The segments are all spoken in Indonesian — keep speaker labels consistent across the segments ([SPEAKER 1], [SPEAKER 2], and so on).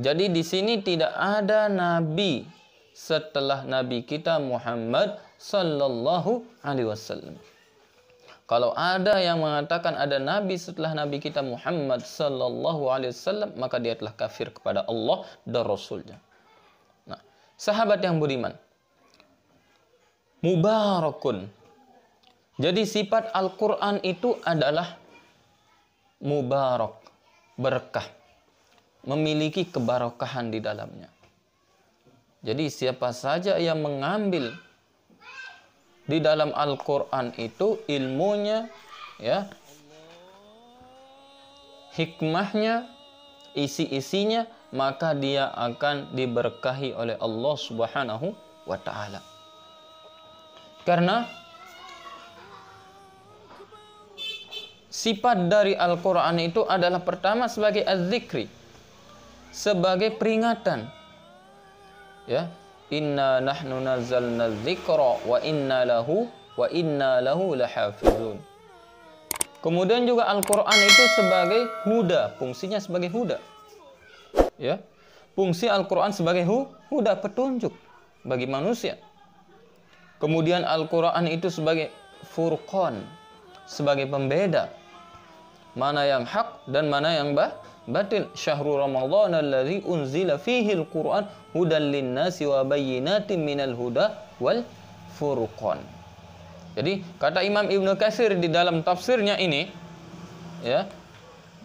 [SPEAKER 1] Jadi di sini tidak ada nabi setelah nabi kita Muhammad sallallahu alaihi wasallam. Kalau ada yang mengatakan ada nabi setelah nabi kita Muhammad sallallahu alaihi wasallam, maka dia telah kafir kepada Allah dan Rasulnya. Nah, sahabat yang budiman, Mubarakun. Jadi sifat Al-Qur'an itu adalah mubarak, berkah memiliki kebarokahan di dalamnya. Jadi siapa saja yang mengambil di dalam Al-Qur'an itu ilmunya ya hikmahnya isi-isinya maka dia akan diberkahi oleh Allah Subhanahu wa taala. Karena sifat dari Al-Qur'an itu adalah pertama sebagai az-zikri sebagai peringatan. Ya, inna nahnu nazzalna dzikra wa inna lahu wa inna lahu lahafizun. Kemudian juga Al-Qur'an itu sebagai huda, fungsinya sebagai huda. Ya. Fungsi Al-Qur'an sebagai hu, huda petunjuk bagi manusia. Kemudian Al-Qur'an itu sebagai furqan, sebagai pembeda. Mana yang hak dan mana yang bah batil syahrul ramadhan alladhi unzila fihi al-Qur'an hudan linnasi wa bayyinatin minal huda wal furqan. Jadi kata Imam Ibnu Katsir di dalam tafsirnya ini ya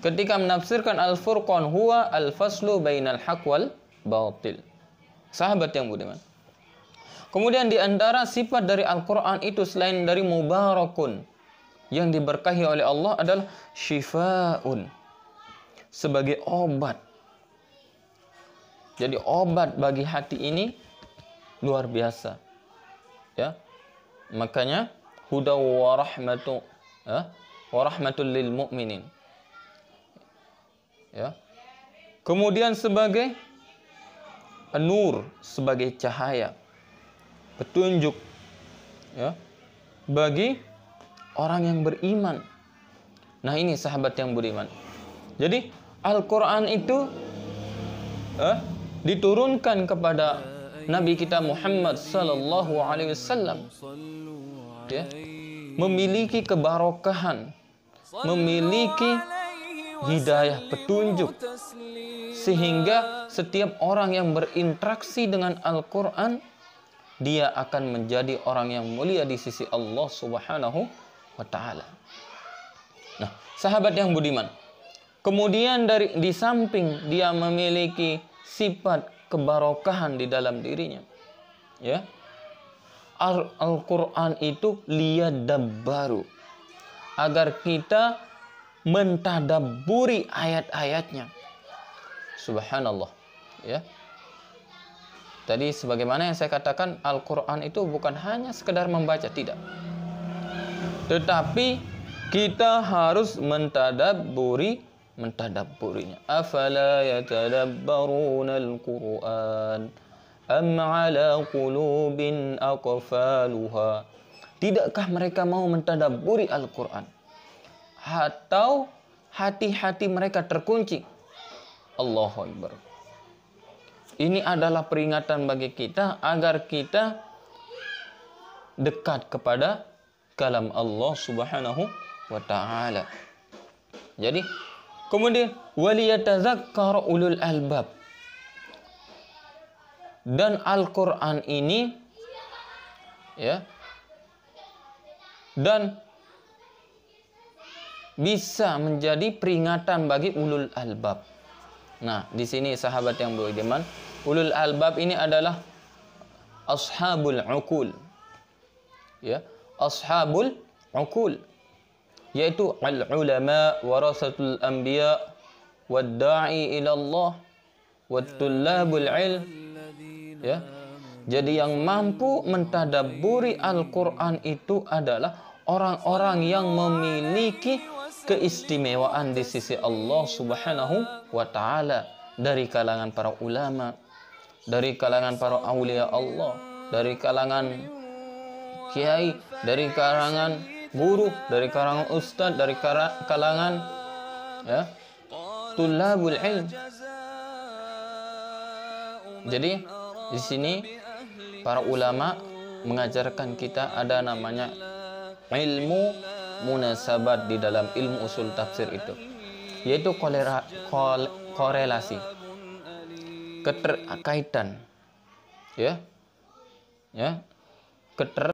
[SPEAKER 1] ketika menafsirkan al-furqan huwa al-faslu bainal haq wal batil. Sahabat yang budiman. Kemudian di antara sifat dari Al-Qur'an itu selain dari mubarakun yang diberkahi oleh Allah adalah syifaun sebagai obat. Jadi obat bagi hati ini luar biasa. Ya. Makanya huda wa rahmatu ya, wa rahmatul lil mu'minin. Ya. Kemudian sebagai nur sebagai cahaya petunjuk ya bagi orang yang beriman. Nah, ini sahabat yang beriman. Jadi Al-Quran itu eh, diturunkan kepada Nabi kita Muhammad Sallallahu Alaihi Wasallam ya. memiliki kebarokahan memiliki hidayah petunjuk sehingga setiap orang yang berinteraksi dengan Al-Quran dia akan menjadi orang yang mulia di sisi Allah Subhanahu wa Ta'ala. Nah, sahabat yang budiman, Kemudian dari di samping dia memiliki sifat kebarokahan di dalam dirinya. Ya. Al-Qur'an itu baru. agar kita mentadaburi ayat-ayatnya. Subhanallah. Ya. Tadi sebagaimana yang saya katakan Al-Qur'an itu bukan hanya sekedar membaca, tidak. Tetapi kita harus mentadaburi mentadabburinya afala yatadabbaruna al-Qur'an am ala qulubin aqfaluha tidakkah mereka mau mentadabburi Al-Qur'an atau hati-hati mereka terkunci Allahu Akbar ini adalah peringatan bagi kita agar kita dekat kepada kalam Allah Subhanahu wa taala. Jadi Kemudian waliyatazakkar ulul albab. Dan Al-Qur'an ini ya dan bisa menjadi peringatan bagi ulul albab. Nah, di sini sahabat yang beriman, ulul albab ini adalah ashabul uqul. Ya, ashabul uqul yaitu al-ulama warasatul anbiya wad-da'i ila Allah wat-tullabul ilm ya jadi yang mampu mentadaburi Al-Quran itu adalah orang-orang yang memiliki keistimewaan di sisi Allah Subhanahu wa taala dari kalangan para ulama, dari kalangan para aulia Allah, dari kalangan kiai, dari kalangan guru dari kalangan ustadz dari kalangan ya
[SPEAKER 2] tulabul ilm
[SPEAKER 1] jadi di sini para ulama mengajarkan kita ada namanya ilmu munasabat di dalam ilmu usul tafsir itu yaitu kolera, kol, korelasi keterkaitan ya ya keter